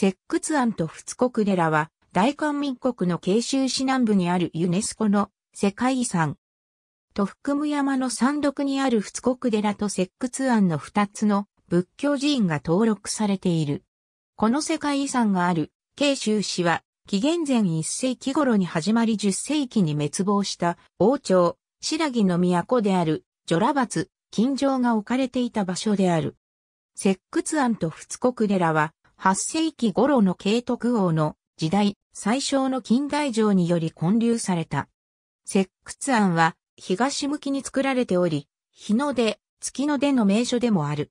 石窟庵と仏国寺は、大韓民国の慶州市南部にあるユネスコの世界遺産。と福武山の山麓にある仏国寺と石窟庵の二つの仏教寺院が登録されている。この世界遺産がある慶州市は、紀元前1世紀頃に始まり10世紀に滅亡した王朝、白木の都である、ジョラバツ、金城が置かれていた場所である。石窟庵と仏国寺は、8世紀頃の慶徳王の時代、最小の近代城により建立された。石窟庵は東向きに作られており、日の出、月の出の名所でもある。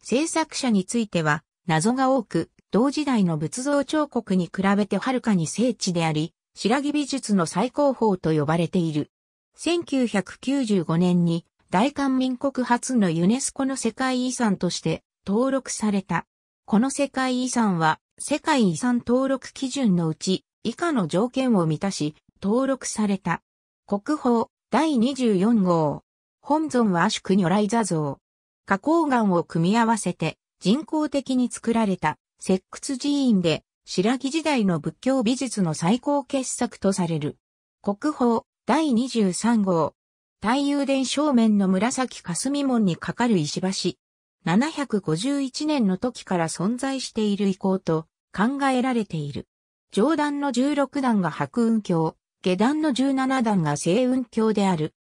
制作者については謎が多く、同時代の仏像彫刻に比べてはるかに精緻であり、白木美術の最高峰と呼ばれている。1995年に大韓民国初のユネスコの世界遺産として登録された。この世界遺産は、世界遺産登録基準のうち、以下の条件を満たし、登録された。国宝、第24号。本尊は宿如来座像。花崗岩を組み合わせて、人工的に作られた、石窟寺院で、白木時代の仏教美術の最高傑作とされる。国宝、第23号。太遊殿正面の紫霞門に架かる石橋。751年の時から存在している遺構と考えられている。上段の16段が白雲橋、下段の17段が西雲橋である。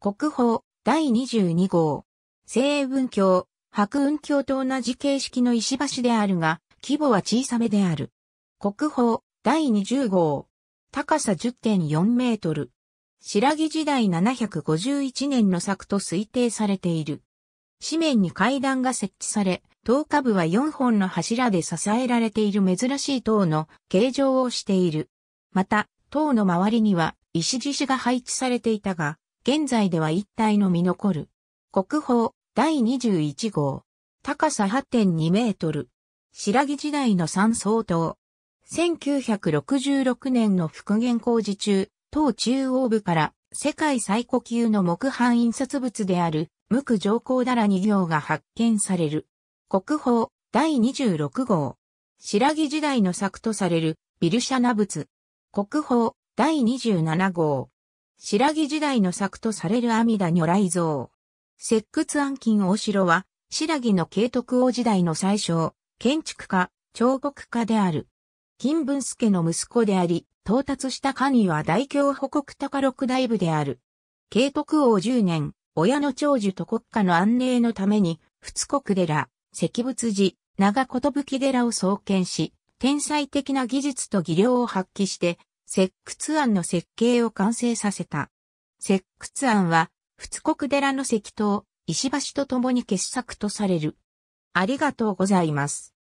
国宝第22号。西雲橋、白雲橋と同じ形式の石橋であるが、規模は小さめである。国宝第20号。高さ10.4メートル。白木時代751年の作と推定されている。紙面に階段が設置され、塔下部は4本の柱で支えられている珍しい塔の形状をしている。また、塔の周りには石獅子が配置されていたが、現在では一体のみ残る。国宝第21号。高さ8.2メートル。白木時代の三層塔。1966年の復元工事中、塔中央部から世界最古級の木版印刷物である無垢上皇だらに行が発見される。国宝第26号。白木時代の作とされるビルシャナ仏。国宝第27号。白木時代の作とされる阿弥陀如来像。石窟安金大城は、白木の慶徳王時代の最初、建築家、彫刻家である。金文助の息子であり、到達した神は大京保国高六大部である。慶徳王10年、親の長寿と国家の安寧のために、仏国寺、石仏寺、長寿寺を創建し、天才的な技術と技量を発揮して、石窟案の設計を完成させた。石窟案は、仏国寺の石塔、石橋と共に傑作とされる。ありがとうございます。